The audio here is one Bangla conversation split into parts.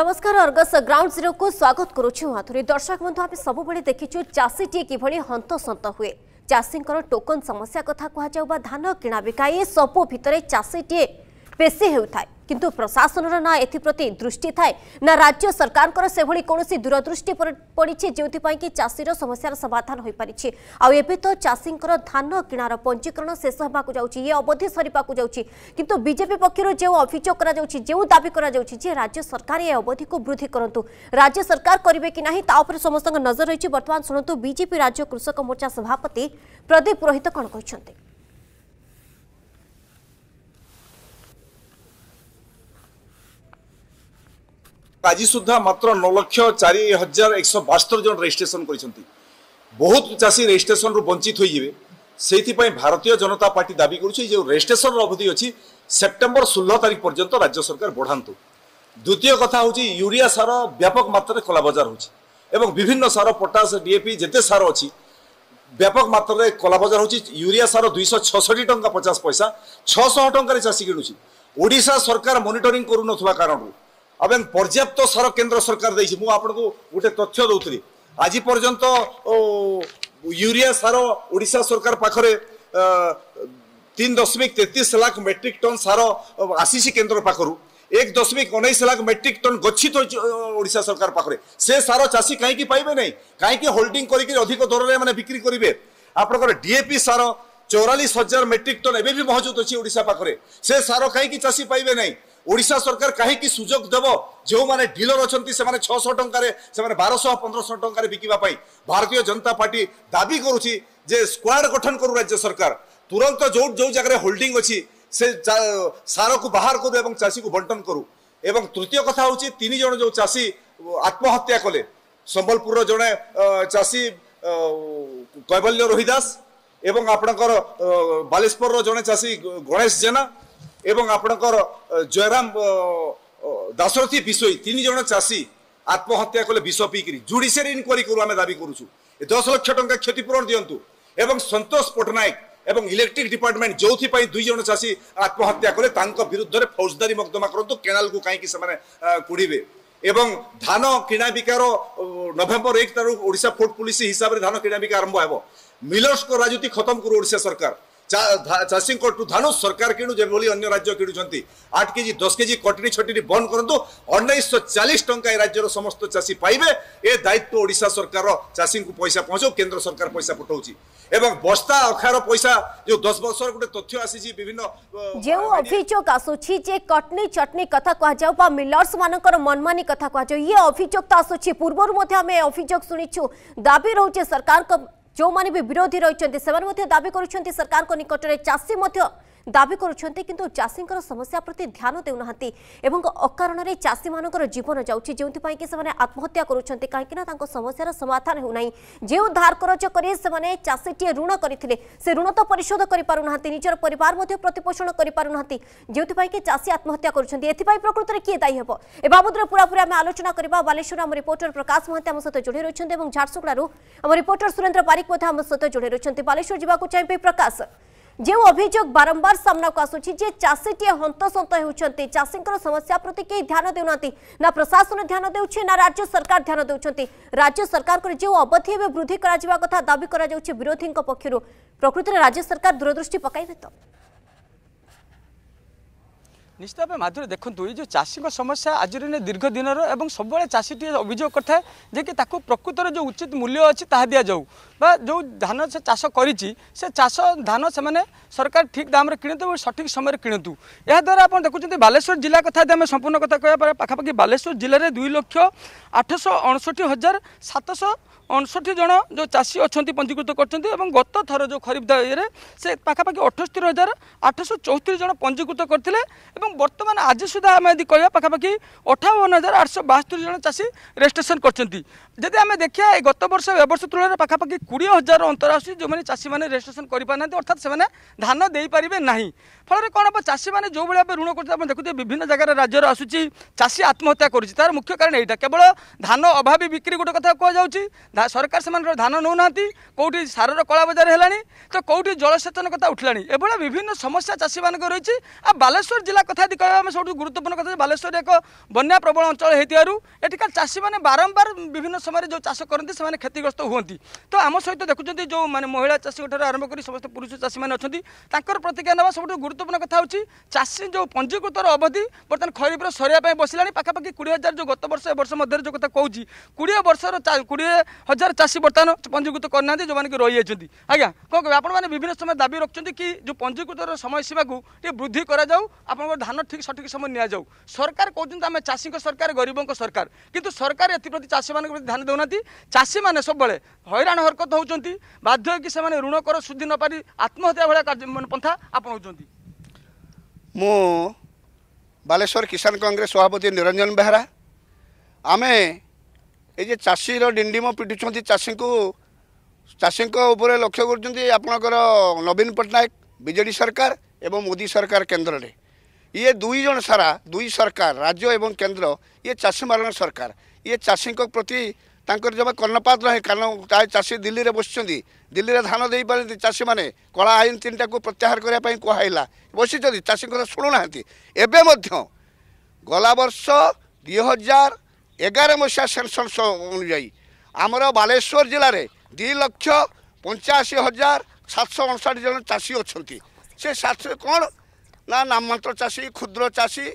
নমস্কার অর্গস গ্রাউন্ড জিরো কু স্বাগত করুছি হাতুরি দর্শক বন্ধু আমি সবুলে দেখিছু চাষীটিয়ে কিভাবে হন্তসন্ত হুয়ে চাষীঙ্কর টোকন সমস্যা কথা কুহযাও বা ধান কিণাবিকা এসবু ভিতরে চাষীটিয়ে বেশি হেউথায় কিন্তু প্রশাসনর না এপ্রতি দৃষ্টি থাকে না রাজ্য সরকারঙ্কর সেভাবে কৌশি দূরদৃষ্টি পড়ছে যেপাই কি চাষীর সমস্যার সমাধান হয়ে পারিছে আবে তো চাষীঙ্কর ধান কিণার পঞ্জীকরণ শেষ হওয়া যাচ্ছে ইয়ে অবধি সরিবা যাচ্ছে কিন্তু বিজেপি পক্ষ যে অভিযোগ করা যাচ্ছে যে দাবি করা যাচ্ছে যে রাজ্য সরকার এ অবধি বৃদ্ধি করতু রাজ্য সরকার করবে কি না তা উপরে সমস্ত নজর রয়েছে বর্তমান শুণতু বিজেপি রাজ্য কৃষক মোর্চা সভাপতি প্রদীপ পুরোহিত কণ কিন্তু আজি সুদ্ধা মাত্র ন লক্ষ চারি হাজার একশো বাস্তর জন রেজিষ্ট্রেসন করেছেন বহুত চাষী রেজিষ্ট্রেসন বঞ্চিত হয়ে যাবে সেইপাই ভারতীয় জনতা পার্টি দাবি করছে যে রেজিষ্ট্রেসন অবধি অছি সেপ্টেম্বর ষোলো তারিখ পর্যন্ত রাজ্য সরকার বড়ান্তু দ্বিতীয় কথা হচ্ছে ইউরিয়া সার ব্যাপক মাত্রায় কলাবজার হচ্ছে এবং বিভিন্ন সার পটাশ ডিএপি যেতে সার অছি ব্যাপক মাত্রায় কলাবজার হচ্ছে ইউরিয়া সার দুইশ ছষট্টি টঙ্কা পচাশ পয়সা ছশহ টঙ্কার চাষী কিণুছি ওড়শা সরকার মনিটরিং করুন কারণ এবং পর্যাপ্ত ସାର কেন্দ্র সরকার দিয়েছে মু আপনার গোটে তথ্য ଦେଉଥିଲି আজ পর্যন্ত ইউরিয়া সার ওড়শা সরকার পাখে তিন দশমিক তেত্রিশ লাখ মেট্রিক টন সার আসিছি কেন্দ্র পাখু এক দশমিক উনিশ লাখ মেট্রিক টন গচ্ছিত ওড়শা সরকার পাখে সে সার চাষী কী পাইবে না কী হোল্ডিং করি অধিক দরের মানে বিক্রি করবে আপনার ডিএপি সার চৌরাশ হাজার মেট্রিক টন এবে মহজুদ অশা পাখে সে সার কী চাষী পাইবে না ଓଡ଼ିଶା ସରକାର କାହିଁକି ସୁଯୋଗ ଦେବ ଯେଉଁମାନେ ଡିଲର ଅଛନ୍ତି ସେମାନେ ଛଅଶହ ଟଙ୍କାରେ ସେମାନେ ବାରଶହ ପନ୍ଦରଶହ ଟଙ୍କାରେ ବିକିବା ପାଇଁ ଭାରତୀୟ ଜନତା ପାର୍ଟି ଦାବି କରୁଛି ଯେ ସ୍କ୍ୱାଡ଼ ଗଠନ କରୁ ରାଜ୍ୟ ସରକାର ତୁରନ୍ତ ଯେଉଁ ଯେଉଁ ଜାଗାରେ ହୋଲ୍ଡିଂ ଅଛି ସେ ସାରକୁ ବାହାର କରୁ ଏବଂ ଚାଷୀକୁ ବଣ୍ଟନ କରୁ ଏବଂ ତୃତୀୟ କଥା ହେଉଛି ତିନି ଜଣ ଯେଉଁ ଚାଷୀ ଆତ୍ମହତ୍ୟା କଲେ ସମ୍ବଲପୁରର ଜଣେ ଚାଷୀ କୈବଲ୍ୟ ରୋହିଦାସ ଏବଂ ଆପଣଙ୍କର ବାଲେଶ୍ୱରର ଜଣେ ଚାଷୀ ଗଣେଶ ଜେନା এবং আপনার জয়রাম দাশরথী বিশোই তিনজন চাষী আত্মহত্যা কলে বিষ পিকি জুডিসিয়ারি ইনকোয়ারি করু আমি দাবি করুছু দশ লক্ষ টঙ্কা ক্ষতিপূরণ দিন্তু এবং সন্তোষ পট্টনাক এবং ইলেকট্রিক ডিপার্টমেন্ট যেপাই দুইজন চাষী আত্মহত্যা কলে তাঙ্ক বিরুদ্ধে ফৌজদারি মকদ্দমা করতু কেনালকু কাইকি সেমানে কুড়িবে এবং ধান কিণা বিকার নভেম্বর এক তারিখ ওড়িশা ফুড পুলিশ হিসাবে ধান কিণা বিকা আরম্ভ হব মিলর্সক রাজনীতি খতম করু ওড়িশা সরকার ଚାଷୀଙ୍କଠୁ ଧାନ ସରକାର କିଣୁ ଯେଭଳି ଅନ୍ୟ ରାଜ୍ୟ କିଣୁଛନ୍ତି ଆଠ କେଜି ଦଶ କେଜି କଟିରି ଛଟିରି ବନ୍ଦ କରନ୍ତୁ ଅନେଇଶହ ଚାଳିଶ ଟଙ୍କା ଏ ରାଜ୍ୟର ସମସ୍ତ ଚାଷୀ ପାଇବେ ଏ ଦାୟିତ୍ୱ ଓଡ଼ିଶା ସରକାର ଚାଷୀଙ୍କୁ ପଇସା ପହଞ୍ଚାଉ କେନ୍ଦ୍ର ସରକାର ପଇସା ପଠାଉଛି ଏବଂ ବସ୍ତା ଅଖାର ପଇସା ଯେଉଁ ଦଶ ବର୍ଷର ଗୋଟେ ତଥ୍ୟ ଆସିଛି ବିଭିନ୍ନ ଯେଉଁ ଅଭିଯୋଗ ଆସୁଛି ଯେ କଟନୀ ଚଟନୀ କଥା କୁହାଯାଉ ବା ମିଲର୍ସ ମାନଙ୍କର ମନମାନି କଥା କୁହାଯାଉ ଇଏ ଅଭିଯୋଗ ତ ଆସୁଛି ପୂର୍ବରୁ ମଧ୍ୟ ଆମେ ଅଭିଯୋଗ ଶୁଣିଛୁ ଦାବି ରହୁଛି ସରକାରଙ୍କ ଯେଉଁମାନେ ବି ବିରୋଧୀ ରହିଛନ୍ତି ସେମାନେ ମଧ୍ୟ ଦାବି କରୁଛନ୍ତି ସରକାରଙ୍କ ନିକଟରେ ଚାଷୀ ମଧ୍ୟ দাবি করছেন কিন্তু চাষীঙ্কর সমস্যা প্রতি ধ্যান দেউনা এবং অকারণে মান জীবন যাচ্ছে যে সে আত্মহত্যা করছেন কিনা তাঁর সমস্যার সমাধান হেউ না যে ধার করজ করে সে চাষীটি ঋণ করে সে ঋণ তো পরিশোধ করে পু না নিজের পরিবার প্রতিপোষণ করে পু না যে চাষী আত্মহত্যা করছেন এথিপাই প্রকৃতরে কি দায়ী হব এ বাবদে পুরাপুরি আমি আলোচনা করা বালেশ্বর আমার রিপোর্টর প্রকাশ মহাতে আমার সহ যোড়ে রয়েছেন এবং ঝারসুগুড়ার আমার রিপোর্টর সুরেন্দ্র পারিক মধ্যে আমার সহ যোড়ে রয়েছেন বালেশ্বর যাওয়া চাইবে প্রকাশ ଯେଉଁ ଅଭିଯୋଗ ବାରମ୍ବାର ସାମ୍ନାକୁ ଆସୁଛି ଯେ ଚାଷୀଟିଏ ହନ୍ତସନ୍ତ ହେଉଛନ୍ତି ଚାଷୀଙ୍କର ସମସ୍ୟା ପ୍ରତି କେହି ଧ୍ୟାନ ଦେଉନାହାନ୍ତି ନା ପ୍ରଶାସନ ଧ୍ୟାନ ଦେଉଛି ନା ରାଜ୍ୟ ସରକାର ଧ୍ୟାନ ଦେଉଛନ୍ତି ରାଜ୍ୟ ସରକାରଙ୍କର ଯେଉଁ ଅବଧି ଏବେ ବୃଦ୍ଧି କରାଯିବା କଥା ଦାବି କରାଯାଉଛି ବିରୋଧୀଙ୍କ ପକ୍ଷରୁ ପ୍ରକୃତରେ ରାଜ୍ୟ ସରକାର ଦୂରଦୃଷ୍ଟି ପକାଇବେ ତ নিশ্চিত ভাবে মাধুরী দেখুন এই যে চাষী সমস্যা আজর দীর্ঘ দিনর এবং সবুলে চাষীটি অভিযোগ করে যে কি তাকে প্রকৃতর যে উচিত মূল্য অছি তাহা দিয়া যাও বা যে ধান সে চাষ করেছি সে চাষ ধান সে সরকার ঠিক দামে কিণতু এবং সঠিক সময়ের কিণতু এদ্বারা আপনার দেখুম বালেশ্বর জেলা কথা যদি আমি সম্পূর্ণ কথা কে পাখাপাখি বালেশ্বর জেলার দুই লক্ষ আঠশো অনষট্টি হাজার সাতশো ଅଣଷଠି ଜଣ ଯେଉଁ ଚାଷୀ ଅଛନ୍ତି ପଞ୍ଜୀକୃତ କରିଛନ୍ତି ଏବଂ ଗତ ଥର ଯେଉଁ ଖରିଫ ଇଏରେ ସେ ପାଖାପାଖି ଅଠସ୍ତରୀ ହଜାର ଆଠଶହ ଚଉସ୍ତରି ଜଣ ପଞ୍ଜୀକୃତ କରିଥିଲେ ଏବଂ ବର୍ତ୍ତମାନ ଆଜି ସୁଦ୍ଧା ଆମେ ଯଦି କହିବା ପାଖାପାଖି ଅଠାବନ ହଜାର ଆଠଶହ ବାସ୍ତରି ଜଣ ଚାଷୀ ରେଜିଷ୍ଟ୍ରେସନ କରିଛନ୍ତି যদি আমি দেখা এই গত বর্ষ এ বর্ষ তুলনায় পাখাপাখি কোড়িয়ে হাজার অন্তর আসুଛି ଯେଉଁମାନେ ଚାଷୀମାନେ ରେଜିଷ୍ଟ୍ରେସନ କରିପାରୁନାହାନ୍ତି ଅର୍ଥାତ୍ ସେମାନେ ଧାନ ଦେଇପାରିବେ ନାହିଁ ଫଳରେ କ'ଣ ହେବ ଚାଷୀମାନେ ଯେଉଁଭଳି ଭାବେ ଋଣ କରୁଛନ୍ତି ଆପଣ ଦେଖୁଥିବେ ବିଭିନ୍ନ ଜାଗାରେ ରାଜ୍ୟର ଆସୁଛି ଚାଷୀ ଆତ୍ମହତ୍ୟା କରୁଛି ତାର ମୁଖ୍ୟ କାରଣ ଏଇଟା କେବଳ ଧାନ ଅଭାବୀ ବିକ୍ରି ଗୋଟେ କଥା କୁହାଯାଉଛି ସରକାର ସେମାନଙ୍କର ଧାନ ନେଉନାହାନ୍ତି କେଉଁଠି ସାରର କଳାବଜାର ହେଲାଣି ତ କେଉଁଠି ଜଳସେଚନ କଥା ଉଠିଲାଣି ଏଭଳି ବିଭିନ୍ନ ସମସ୍ୟା ଚାଷୀମାନଙ୍କ ରହିଛି ଆଉ ବାଲେଶ୍ୱର ଜିଲ୍ଲା କଥା ଯଦି କହିବା ଆମେ ସବୁଠୁ ଗୁରୁତ୍ୱପୂର୍ଣ୍ଣ କଥା ଯେ ବାଲେଶ୍ୱର ଏକ ବନ୍ୟା ପ୍ରବଳ ଅଞ୍ଚଳ ହେଇଥିବାରୁ ଏଠିକାର ଚାଷୀମାନେ ବାରମ୍ବାର ବିଭିନ୍ନ ସମୟରେ ଯେଉଁ ଚାଷ କରନ୍ତି ସେମାନେ କ୍ଷତିଗ୍ରସ୍ତ ହୁଅନ୍ତି ତ ଆମ ସହିତ ଦେଖୁଛନ୍ତି ଯେଉଁ ମାନେ ମହିଳା ଚାଷୀଙ୍କଠାରୁ ଆରମ୍ଭ କରି ସମସ୍ତ ପୁରୁଷ ଚାଷୀମାନେ ଅଛନ୍ତି ତାଙ୍କର ପ୍ରତିକ୍ରିୟା ନେବା ସବୁଠୁ ଗୁରୁତ୍ୱପୂର୍ଣ୍ଣ କଥା ହେଉଛି ଚାଷୀ ଯେଉଁ ପଞ୍ଜୀକୃତର ଅବଧି ବର୍ତ୍ତମାନ ଖରିଫର ସରିବା ପାଇଁ ବସିଲାଣି ପାଖାପାଖି କୋଡ଼ିଏ ହଜାର ଯେଉଁ ଗତ ବର୍ଷ ଏ ବର୍ଷ ମଧ୍ୟରେ ଯେଉଁ କଥା କହୁଛି କୋଡ଼ିଏ ବର୍ଷର କୋଡ଼ିଏ ହଜାର ଚାଷୀ ବର୍ତ୍ତମାନ ପଞ୍ଜୀକୃତ କରିନାହାନ୍ତି ଯେଉଁମାନେ କି ରହିଯାଇଛନ୍ତି ଆଜ୍ଞା କ'ଣ କହିବେ ଆପଣମାନେ ବିଭିନ୍ନ ସମୟ ଦାବି ରଖୁଛନ୍ତି କି ଯେଉଁ ପଞ୍ଜୀକୃତର ସମୟସୀମାକୁ ଟିକେ ବୃଦ୍ଧି କରାଯାଉ ଆପଣଙ୍କ ଧାନ ଠିକ୍ ସଠିକ୍ ସମୟ ନିଆଯାଉ ସରକାର କହୁଛନ୍ତି ଆମେ ଚାଷୀଙ୍କ ସରକାର ଗରିବଙ୍କ ସରକାର କିନ୍ତୁ ସରକାର ଏଥିପ୍ରତି ଚାଷୀମାନଙ୍କ ପ୍ରତି ଧ୍ୟାନ ଧ୍ୟାନ ଦେଉନାହାନ୍ତି ଚାଷୀମାନେ ସବୁବେଳେ ହଇରାଣ ହରକତ ହେଉଛନ୍ତି ବାଧ୍ୟ ହୋଇକି ସେମାନେ ଋଣ କର ସୁଧି ନପାରି ଆତ୍ମହତ୍ୟା ଭଳିଆ କାର୍ଯ୍ୟ ପନ୍ଥା ଆପଣାଉଛନ୍ତି ମୁଁ ବାଲେଶ୍ୱର କିଷାନ କଂଗ୍ରେସ ସଭାପତି ନିରଞ୍ଜନ ବେହେରା ଆମେ ଏ ଯେ ଚାଷୀର ଡିଣ୍ଡିମ ପିଟୁଛନ୍ତି ଚାଷୀଙ୍କୁ ଚାଷୀଙ୍କ ଉପରେ ଲକ୍ଷ୍ୟ କରୁଛନ୍ତି ଆପଣଙ୍କର ନବୀନ ପଟ୍ଟନାୟକ ବିଜେଡ଼ି ସରକାର ଏବଂ ମୋଦି ସରକାର କେନ୍ଦ୍ରରେ ଇଏ ଦୁଇ ଜଣ ସାରା ଦୁଇ ସରକାର ରାଜ୍ୟ ଏବଂ କେନ୍ଦ୍ର ଇଏ ଚାଷୀମାନଙ୍କ ସରକାର ଇଏ ଚାଷୀଙ୍କ ପ୍ରତି ତାଙ୍କର ଜମା କର୍ଣ୍ଣପାତ ରହେ କାରଣ ଚାଷୀ ଦିଲ୍ଲୀରେ ବସିଛନ୍ତି ଦିଲ୍ଲୀରେ ଧାନ ଦେଇପାରନ୍ତି ଚାଷୀମାନେ କଳା ଆଇନ ତିନିଟାକୁ ପ୍ରତ୍ୟାହାର କରିବା ପାଇଁ କୁହାହେଲା ବସିଛନ୍ତି ଚାଷୀଙ୍କର ଶୁଣୁନାହାନ୍ତି ଏବେ ମଧ୍ୟ ଗଲା ବର୍ଷ ଦୁଇ ହଜାର ଏଗାର ମସିହା ସେନ୍ସସ୍ ଅନୁଯାୟୀ ଆମର ବାଲେଶ୍ୱର ଜିଲ୍ଲାରେ ଦୁଇ ଲକ୍ଷ ପଞ୍ଚାଅଶୀ ହଜାର ସାତଶହ ଅଣଷଠ ଜଣ ଚାଷୀ ଅଛନ୍ତି ସେ ସାତଶହ କ'ଣ ନା ନାମମାତ୍ର ଚାଷୀ କ୍ଷୁଦ୍ର ଚାଷୀ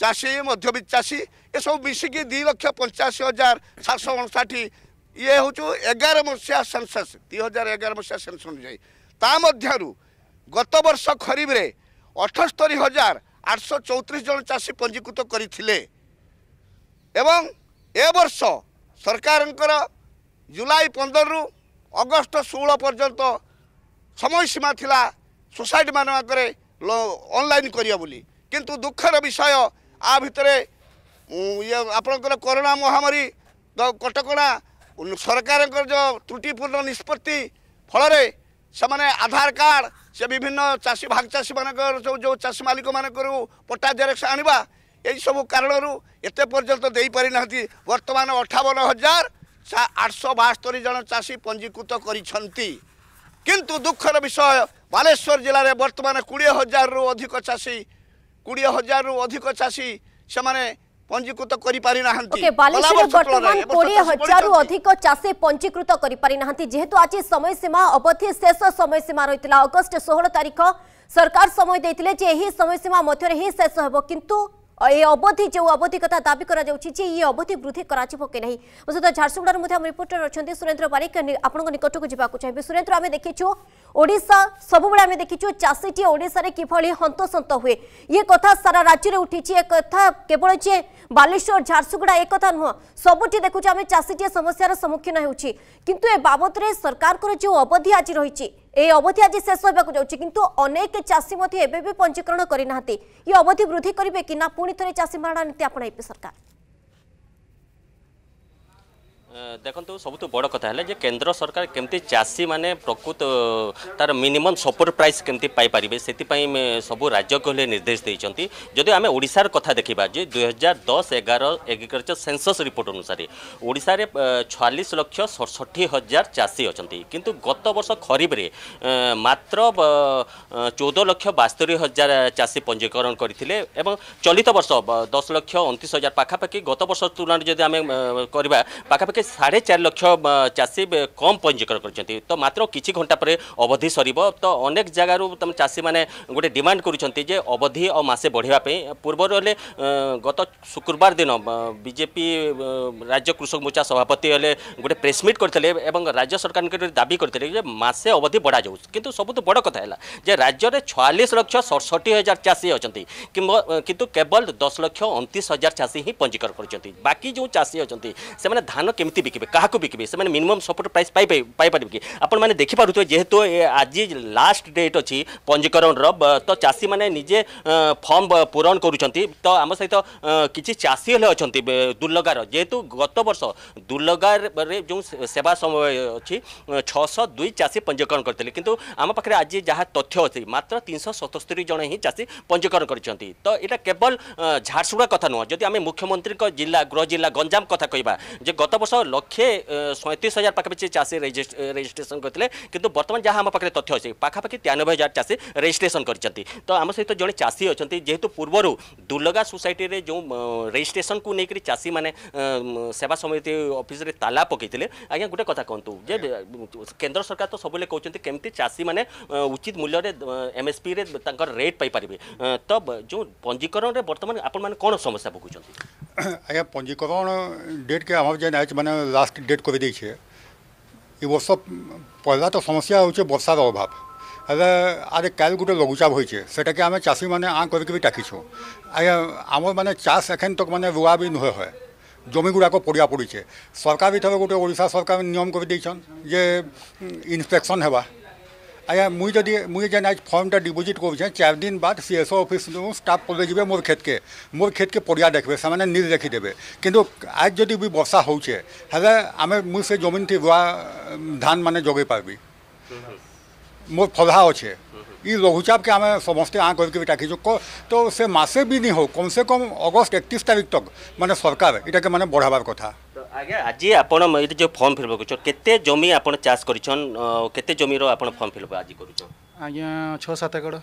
ଚାଷୀ ମଧ୍ୟବିତ୍ତ ଚାଷୀ ଏସବୁ ମିଶିକି ଦୁଇ ଲକ୍ଷ ପଞ୍ଚାଅଶୀ ହଜାର ସାତଶହ ଅଣଷଠି ଇଏ ହେଉଛୁ ଏଗାର ମସିହା ସେନ୍ସସ୍ ଦୁଇ ହଜାର ଏଗାର ମସିହା ସେନ୍ସ ଅନୁଯାୟୀ ତା ମଧ୍ୟରୁ ଗତ ବର୍ଷ ଖରିଫରେ ଅଠସ୍ତରି ହଜାର ଆଠଶହ ଚଉତିରିଶ ଜଣ ଚାଷୀ ପଞ୍ଜୀକୃତ କରିଥିଲେ ଏବଂ ଏ ବର୍ଷ ସରକାରଙ୍କର ଜୁଲାଇ ପନ୍ଦରରୁ ଅଗଷ୍ଟ ଷୋହଳ ପର୍ଯ୍ୟନ୍ତ ସମୟ ସୀମା ଥିଲା ସୋସାଇଟି ମାନଙ୍କରେ ଅନଲାଇନ୍ କରିବ ବୋଲି କିନ୍ତୁ ଦୁଃଖର ବିଷୟ ଆ ଭିତରେ ଇଏ ଆପଣଙ୍କର କରୋନା ମହାମାରୀ କଟକଣା ସରକାରଙ୍କର ଯେଉଁ ତ୍ରୁଟିପୂର୍ଣ୍ଣ ନିଷ୍ପତ୍ତି ଫଳରେ ସେମାନେ ଆଧାର କାର୍ଡ଼ ସେ ବିଭିନ୍ନ ଚାଷୀ ଭାଗ ଚାଷୀମାନଙ୍କର ସବୁ ଯେଉଁ ଚାଷୀ ମାଲିକମାନଙ୍କରୁ ପଟ୍ଟା ଜେରକ୍ସ ଆଣିବା ଏହିସବୁ କାରଣରୁ ଏତେ ପର୍ଯ୍ୟନ୍ତ ଦେଇପାରିନାହାନ୍ତି ବର୍ତ୍ତମାନ ଅଠାବନ ହଜାର ଆଠଶହ ବାସ୍ତରୀ ଜଣ ଚାଷୀ ପଞ୍ଜୀକୃତ କରିଛନ୍ତି କିନ୍ତୁ ଦୁଃଖର ବିଷୟ ବାଲେଶ୍ୱର ଜିଲ୍ଲାରେ ବର୍ତ୍ତମାନ କୋଡ଼ିଏ ହଜାରରୁ ଅଧିକ ଚାଷୀ କୋଡ଼ିଏ ହଜାରରୁ ଅଧିକ ଚାଷୀ ସେମାନେ পঞ্জীকৃত করে না বর্তমান কোড়িয়ে হাজার অধিক চাষী পঞ্জীকৃত করে না যেহেতু আজ সময়সীমা অবধি শেষ সময়সীমা রয়েছে অগস্ট ষোহল তারিখ সরকার সময় দিয়ে যে এই সময়সীমা মধ্যে শেষ হব কিন্তু এই অবধি যে অবধি কথা দাবি করা যাচ্ছে যে এই অবধি বৃদ্ধি করা কি না মো সহ ঝারসুগুড়ার মধ্যে আমার রিপোর্টর অনেক সুরেন্দ্র বারিক আপনার নিকটক যা চাইবে সুরেন্দ্র আমি দেখিছু ওড়শা সবুলে আমি দেখিছু চাষীটি ওড়শার কিভাবে হন্তসন্ত হুয়ে ইয়ে কথা সারা রাজ্যের উঠিছে এ কথা কেবল যে বালেশ্বর ঝারসুগুড়া এ কথা নুহ সবুটি দেখুছে আমি চাষীটি সমস্যার সম্মুখীন হচ্ছে কিন্তু এ বাবদরে সরকারর যে অবধি আজ রয়েছে ଏହି ଅବଧି ଆଜି ଶେଷ ହେବାକୁ ଯାଉଛି କିନ୍ତୁ ଅନେକ ଚାଷୀ ମଧ୍ୟ ଏବେ ବି ପଞ୍ଜୀକରଣ କରିନାହାନ୍ତି ଏ ଅବଧି ବୃଦ୍ଧି କରିବେ କି ନା ପୁଣି ଥରେ ଚାଷୀ ମାରଣା ନୀତି ଆପଣାଇବେ ସରକାର ଦେଖନ୍ତୁ ସବୁଠୁ ବଡ଼ କଥା ହେଲା ଯେ କେନ୍ଦ୍ର ସରକାର କେମିତି ଚାଷୀମାନେ ପ୍ରକୃତ ତାର ମିନିମମ୍ ସପୋର୍ଟ ପ୍ରାଇସ୍ କେମିତି ପାଇପାରିବେ ସେଥିପାଇଁ ସବୁ ରାଜ୍ୟକୁ ହେଲେ ନିର୍ଦ୍ଦେଶ ଦେଇଛନ୍ତି ଯଦି ଆମେ ଓଡ଼ିଶାର କଥା ଦେଖିବା ଯେ ଦୁଇହଜାର ଦଶ ଏଗାର ଏଗ୍ରିକଲଚର ସେନ୍ସସ୍ ରିପୋର୍ଟ ଅନୁସାରେ ଓଡ଼ିଶାରେ ଛୟାଳିଶ ଲକ୍ଷ ଷଠି ହଜାର ଚାଷୀ ଅଛନ୍ତି କିନ୍ତୁ ଗତ ବର୍ଷ ଖରିଫରେ ମାତ୍ର ଚଉଦ ଲକ୍ଷ ବାସ୍ତରି ହଜାର ଚାଷୀ ପଞ୍ଜୀକରଣ କରିଥିଲେ ଏବଂ ଚଳିତ ବର୍ଷ ଦଶ ଲକ୍ଷ ଅଣତିଶ ହଜାର ପାଖାପାଖି ଗତ ବର୍ଷ ତୁଳନାରେ ଯଦି ଆମେ କରିବା ପାଖାପାଖି যে সাড়ে চারি লক্ষ চাষী কম পঞ্জীকরণ করছেন তো মাত্র কিছু ঘণ্টা পরে অবধি সরব তো অনেক জায়গার তুমি চাষী মানে গোটে ডিমান্ড করছেন যে অবধি ও মাসে বড়া পূর্ব হলে গত শুক্রবার দিন বিজেপি রাজ্য কৃষক মোর্চা সভাপতি হলে গোটে প্রেসমিট করে এবং রাজ্য সরকার দাবি করে যে মাসে অবধি বড়া যাচ্ছে কিন্তু সবুঠ বড় কথা হল যে রাজ্যের ছয়াল্লিশ লক্ষ সড়ষটি হাজার চাষী অনেক কিন্তু কেবল দশ লক্ষ অনতিশ হাজার চাষী হি পঞ্জীকরণ করছেন বাকি যে চাষী অনেক সে ধান কেমি কেমি বিকবে কাহক বিকবে সে মিনিমম সপোর্ট প্রাইস পাইপারে কি আপনার দেখিপারে যেহেতু আজ লাস্ট ডেট অছি পঞ্জীকরণর তো চাষী মানে নিজে ফর্ম পূরণ করছেন তো আমার সহ কিছু চাষী হলে অনেক দুর্লগার যেহেতু গত বর্ষ দুর্লগার যে সেবা সময় অছি ছশ দুই চাষী পঞ্জীকরণ করলে কিন্তু আমার পাখে আজ যা তথ্য অছি মাত্র তিনশো সতস্তরি জন হি চাষী পঞ্জীকরণ করছেন তো এটা কেবল ঝারসুগুড়া কথা নুহ যদি আমি মুখ্যমন্ত্রী জেলা গৃহ জেলা গঞ্জাম কথা কহবা যে গত বর্ষ লক্ষ্যে 37000 পকে চাসি রেজিস্ট্রেশন করতিলে কিন্তু বর্তমান যাহা আম পাকে তথ্য আছে পাখা পাখি 99000 চাসি রেজিস্ট্রেশন করচতি তো আম সেই তো জনি চাসি হচতি যেতু পূর্বৰ দুৰ্লগা সোসাইটিৰে যো রেজিস্ট্রেশন কো নেকি চাসি মানে সেবা সমিতি অফিচৰে তালা পকিtile আגע গুটে কথা কওঁতু যে কেন্দ্ৰ সরকার তো সবলে কওচন্তি কেমতে চাসি মানে উচিত মূল্যৰে এমএসপিৰে তংকৰ ৰেট পাই পৰিবে তব যো পঞ্জিকৰণৰে বৰ্তমান আপোন মানে কোন সমস্যা বকচন্তি અહીંયા પંજીકરણ ડેટ કે આમાં જઈને આજે મને લાસ્ટ ડેટ કરી દઈ છે એ વર્ષો પહેલાં તો સમસ્યા ହେଉଛି વરસાદ અભાવ એટલે આજે કાલ ગોટે લઘુଚାપ ହୋଇଛେ ସେଟାକି ଆମେ ଚାଷୀମାନେ ଆଁ କରିକି ବି ଟାକିଛୁ ଆଜ୍ଞା ଆମର ମାନେ ଚାଷ ଏଖେନ୍ ତକ୍ ମାନେ ରୁଆ ବି ନୁହେଁ ହଏ জমিগুড়াক পড়িয়া পড়িছে সরকার ভিতরে গোটে ওড়িশা সরকার নিয়ম করে দিয়েছেন যে ইনস্পেকশন হওয়া আজ্ঞা মুই যদি মুই যেন আজ ফর্মটা ডিপোজিট করছে চার দিন বাদ সিএসও অফিস স্টাফ পদে যাবে মোর ক্ষেতকে মোর ক্ষেতকে পড়িয়া দেখবে সেমানে নীল দেখিদেবে কিন্তু আজ যদি বি বর্ষা হচ্ছে হলে আমি মুই সে জমিনটি রুয়া ধান মানে জগাই পারবি মোর ফলহা অছে ই লঘুচাপকে আমি সমস্তে আঁ করি রাখিছো তো সে মাসে বি নি হোক কমসে কম অগস্ট একত্রিশ তারিখ তক মানে সরকার এটাকে মানে বড়াবার কথা আজ্ঞা আজ আপনার এটা যে ফর্ম ফিল করছেন কেতে জমি আপনার চাষ করছেন কেতে জমির আপনার ফর্ম ফিল আজ করছেন আজ্ঞা ছ সাত একর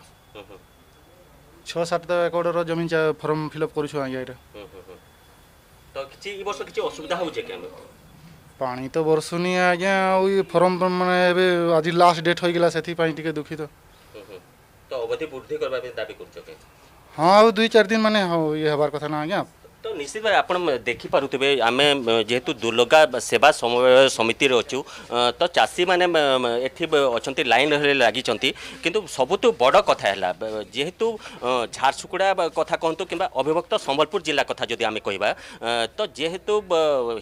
ছ সাত একর জমি ফর্ম ফিল আপ করছু আজ্ঞা এটা তো কিছু এই বর্ষ কিছু অসুবিধা হচ্ছে কেন পানি তো বর্ষুনি আজ্ঞা ওই ফর্ম মানে এবে আজ লাস্ট ডেট হয়ে গলা সেপাই টিকে দুঃখিত তো অবধি বৃদ্ধি করবা দাবি করছ হ্যাঁ দুই চার দিন মানে ইয়ে হবার কথা না আজ্ঞা তো ନିଶ୍ଚିତ ଭାବେ ଆପଣ ଦେଖିପାରୁଥିବେ ଆମେ ଯେହେତୁ ଦୁର୍ଲଗା ସେବା ସମବାୟ ସମିତିରେ ଅଛୁ ତ ଚାଷୀମାନେ ଏଠି ଅଛନ୍ତି ଲାଇନ୍ରେ ଲାଗିଛନ୍ତି କିନ୍ତୁ ସବୁଠୁ ବଡ଼ କଥା ହେଲା ଯେହେତୁ ଝାରସୁଗୁଡ଼ା କଥା କୁହନ୍ତୁ କିମ୍ବା ଅବିଭକ୍ତ ସମ୍ବଲପୁର ଜିଲ୍ଲା କଥା ଯଦି ଆମେ କହିବା ତ ଯେହେତୁ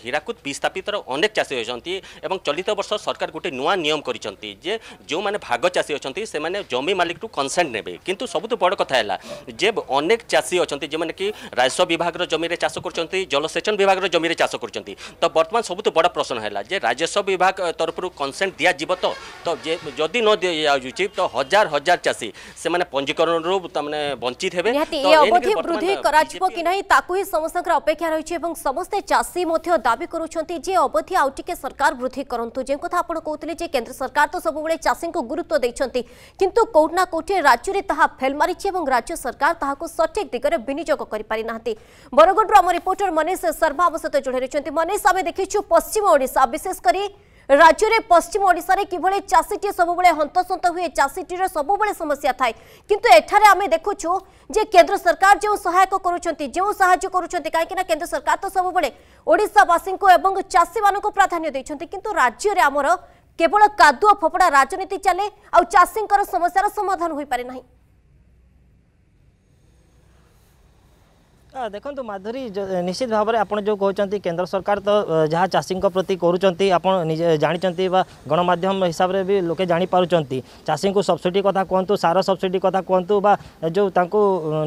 ହୀରାକୁଦ ବିସ୍ଥାପିତର ଅନେକ ଚାଷୀ ଅଛନ୍ତି ଏବଂ ଚଳିତ ବର୍ଷ ସରକାର ଗୋଟେ ନୂଆ ନିୟମ କରିଛନ୍ତି ଯେ ଯେଉଁମାନେ ଭାଗ ଚାଷୀ ଅଛନ୍ତି ସେମାନେ ଜମି ମାଲିକଠୁ କନସେଣ୍ଟ ନେବେ କିନ୍ତୁ ସବୁଠୁ ବଡ଼ କଥା ହେଲା ଯେ ଅନେକ ଚାଷୀ ଅଛନ୍ତି ଯେଉଁମାନେ କି ରାଜସ୍ୱ ବିଭାଗର ଜମିରେ জমিরে চাষ করছেন জলসেচন বিভাগের জমিরে চাষ করছেন তো বর্তমান সবুত বড় প্রশ্ন হল যে রাজস্ব বিভাগ তরফর কনসেন্ট দিয়া যাব তো তো যদি ন দিয়া যাচ্ছে তো হাজার হাজার চাষী সে পঞ্জীকরণ তাহলে বঞ্চিত হবে অবধি বৃদ্ধি করা কি না তাকে হি সমস্ত অপেক্ষা রয়েছে এবং সমস্তে চাষী দাবি করছেন যে অবধি আউটিকে সরকার বৃদ্ধি করতু যে কথা আপনার কৌলে যে কেন্দ্র সরকার তো সবুলে চাষী গুরুত্ব দিয়েছেন কিন্তু কোটি না কোটি রাজ্যের তাহা ফেল মারিছে এবং রাজ্য সরকার তাহা সঠিক দিগরে বিনিযোগ করে পারি না বরং বরগড়র আমার রিপোর্টর মনীষ শর্মা আমার সহ যোড়ে রয়েছেন মনীষ আমি দেখিছু পশ্চিম ওড়শা বিশেষ করে রাজ্যের পশ্চিম ওড়শার কিভাবে চাষীটি সবুলে হন্তসন্ত হুয়ে চাষীটির সবুলে সমস্যা থাকে কিন্তু এখানে আমি দেখুছু যে কেন্দ্র সরকার যে সহায়ক করছেন যে সাহায্য করছেন কিনা কেন্দ্র সরকার তো সবুলে ওড়শাবাসী এবং চাষী মানুষ প্রাধান্য দিয়েছেন কিন্তু রাজ্যের আমার কেবল কাদুয়া ফোপড়া রাজনীতি চালে আ চাষীঙ্কর সমস্যার সমাধান হয়ে পারে না ଦେଖନ୍ତୁ ମାଧୁରୀ ନିଶ୍ଚିତ ଭାବରେ ଆପଣ ଯେଉଁ କହୁଛନ୍ତି କେନ୍ଦ୍ର ସରକାର ତ ଯାହା ଚାଷୀଙ୍କ ପ୍ରତି କରୁଛନ୍ତି ଆପଣ ନିଜେ ଜାଣିଛନ୍ତି ବା ଗଣମାଧ୍ୟମ ହିସାବରେ ବି ଲୋକେ ଜାଣିପାରୁଛନ୍ତି ଚାଷୀଙ୍କୁ ସବସିଡ଼ି କଥା କୁହନ୍ତୁ ସାର ସବସିଡ଼ି କଥା କୁହନ୍ତୁ ବା ଯେଉଁ ତାଙ୍କୁ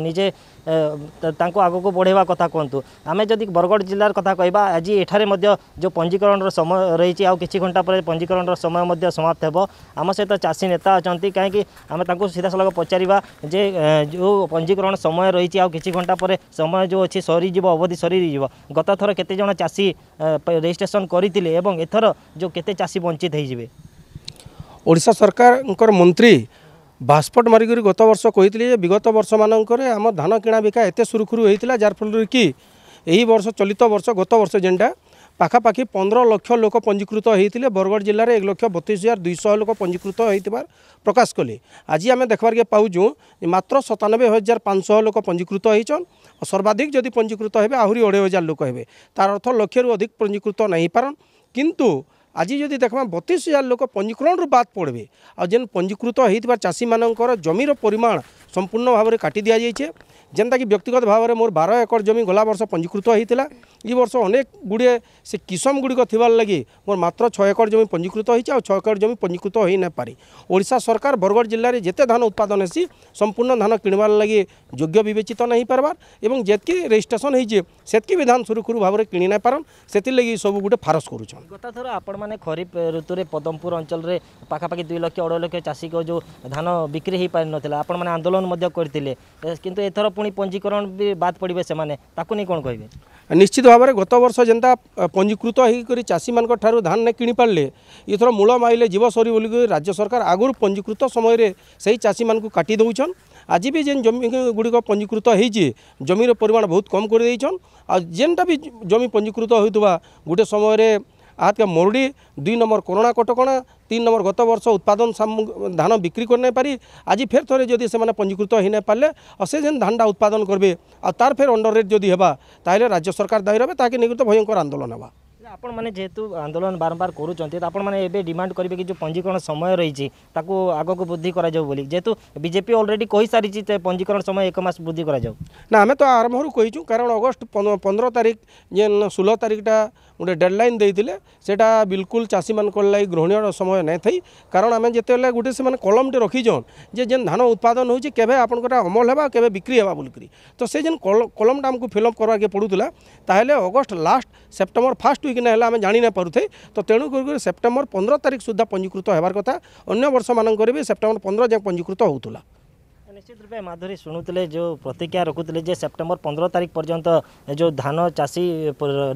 ନିଜେ ତାଙ୍କୁ ଆଗକୁ ବଢ଼େଇବା କଥା କୁହନ୍ତୁ ଆମେ ଯଦି ବରଗଡ଼ ଜିଲ୍ଲାର କଥା କହିବା ଆଜି ଏଠାରେ ମଧ୍ୟ ଯେଉଁ ପଞ୍ଜୀକରଣର ସମୟ ରହିଛି ଆଉ କିଛି ଘଣ୍ଟା ପରେ ପଞ୍ଜୀକରଣର ସମୟ ମଧ୍ୟ ସମାପ୍ତ ହେବ ଆମ ସହିତ ଚାଷୀ ନେତା ଅଛନ୍ତି କାହିଁକି ଆମେ ତାଙ୍କୁ ସିଧାସଳଖ ପଚାରିବା ଯେ ଯେଉଁ ପଞ୍ଜୀକରଣ ସମୟ ରହିଛି ଆଉ କିଛି ଘଣ୍ଟା ପରେ ସମୟ ସମୟ ଯେଉଁ ଅଛି ସରିଯିବ ଅବଧି ସରିଯିବ ଗତଥର କେତେ ଜଣ ଚାଷୀ ରେଜିଷ୍ଟ୍ରେସନ୍ କରିଥିଲେ ଏବଂ ଏଥର ଯେଉଁ କେତେ ଚାଷୀ ବଞ୍ଚିତ ହେଇଯିବେ ଓଡ଼ିଶା ସରକାରଙ୍କର ମନ୍ତ୍ରୀ ଭାସ୍ପଟ ମାରିକରି ଗତ ବର୍ଷ କହିଥିଲେ ଯେ ବିଗତ ବର୍ଷମାନଙ୍କରେ ଆମ ଧାନ କିଣା ବିକା ଏତେ ସୁରୁଖୁରୁ ହେଇଥିଲା ଯାହାଫଳରେ କି ଏହି ବର୍ଷ ଚଳିତ ବର୍ଷ ଗତ ବର୍ଷ ଯେନ୍ଟା পাখাপাখি পনেরো লক্ষ লোক পঞ্জীকৃত হয়েছিল বরগড় জেলার এক লক্ষ বতিশ হাজার দুইশ লোক পঞ্জীকৃত হয়েবার প্রকাশ কলে আজ আমি দেখবারকে পাওছু মাত্র সতানবে হাজার পাঁচশ লোক পঞ্জীকৃত হয়েছেন সর্বাধিক যদি পঞ্জীকৃত হবে আহরি অঢ়াই হাজার লোক হবে তার অর্থ লক্ষের অধিক পঞ্জীকৃত নাই পারন কিন্তু আজ যদি দেখবা বতিশ হাজার লোক পঞ্জীকরণর বাদ পড়বে আন পঞ্জীকৃত হয়ে চাষী মানকর জমির পরিমাণ সম্পূর্ণ ভাবে কাটি দিয়া যাইছে ᱡ ន្ត াকি ব্যক্তিগত ভাবে মোর 12 एकड़ जमीन গোলাবর্ষে পঞ্জিকৃত হইছিল। এই বর্ষে অনেক গুড়ে সে কিসম গুড়িক থিবার লাগি মোর মাত্র 6 एकड़ জমি পঞ্জিকৃত হইছে আর 6 एकड़ জমি পঞ্জিকৃত হই না পারি। ওড়িশা সরকার বর্গর জিলাৰে জেতে ধান উৎপাদন হছি সম্পূর্ণ ধান কিনবার লাগি যোগ্য বিবেচিত তো নাই পারবার এবং জেতকি রেজিস্ট্রেশন হইছে সেতকি বিধান শুরু কৰু ভাবৰে কিণি না পারন সেতে লাগি সব গুটে ফারাস কৰুছো। গতතර आपण মানে खरीপ ঋতুৰে পদ্মপুর অঞ্চলৰে পাখা পাখি 2 লক্ষ 80 লক্ষ চাছি গো যে ধান বিক্রি হই পারন ন থিলা आपण মানে আন্দোলন মধ্য কৰি তিলে কিন্তু এথৰ পুঁ পঞ্জীকরণ বাদ পড়বে সে তাকে নিয়ে কোণ কে নিশ্চিত ভাবে গত বর্ষ যেটা পঞ্জীকৃত হয়ে চাষী মানুষ ধান না কিপারে এথর মূল মাইলে জীব সরি বলি রাজ্য সরকার আগর পঞ্জীকৃত সময় সেই চাষী মানুষ কাটি দৌছন আজ বি যে জমি গুড়ি পঞ্জীকৃত হয়েছে জমির পরিমাণ বহুত কম করে দিয়েছন আর যেটা বি জমি পঞ্জীকৃত হয়ে গোটে সময় আজকে মরুড়ি দুই নম্বর করোনা কটকা তিন নম্বর গত বর্ষ উৎপাদন ধান বিক্রি করে নাই পারি আজ ফের থরে যদি সে পঞ্জীকৃত হয়ে নাই পারলে সে যে ধানটা উৎপাদন করবে আর তার ফের অন্ডর রেট যদি হবা তাহলে রাজ্য সরকার দায়ী রবে তাকে নিয়ে ভয়ঙ্কর আন্দোলন হওয়া আপন মানে যেহেতু আন্দোলন বারম্বার করুচন্তি আপন মানে এবে ডিমান্ড করিবে কি যে পঞ্জীকরণ সময় রয়েছে তাকে আগকু বৃদ্ধি করা যাও বলি যেহেতু বিজেপি অলরেডি কই সারিছি তে পঞ্জীকরণ সময় এক মাস বৃদ্ধি করা যাও না আমি তো আরম্ভরু কইছু কারণ অগস্ট 15 তারিখ যে 16 তারিখটা গোটে ডেডলাইন দিয়ে সেটা বিলকুল চাষী মান লাগে গ্রহণীয় সময় নাই থাই কারণ আমি যেতবে গোটে সে কলমটে রখিছন যে যে ধান উৎপাদন হচ্ছে কেবে আপনার অমল হওয়া কেবে বিক্রি হওয়া বলিকি তো সে যে কলমটা আমি ফিলঅপ করবাকে পড়ুলা তাহলে August last September first week না হলে আমি জাঁ না পারুথাই তো তেণু করি সেপ্টেম্বর পনেরো তারিখ সুদ্ধা পঞ্জীকৃত হওয়ার কথা অন্য বর্ষ মানুষ সেপ্টেম্বর পনেরো যায় পঞ্জীকৃত হোলা ନିଶ୍ଚିତ ରୂପେ ମାଧୁରୀ ଶୁଣୁଥିଲେ ଯେଉଁ ପ୍ରତିକ୍ରିୟା ରଖୁଥିଲେ ଯେ ସେପ୍ଟେମ୍ବର ପନ୍ଦର ତାରିଖ ପର୍ଯ୍ୟନ୍ତ ଯେଉଁ ଧାନ ଚାଷୀ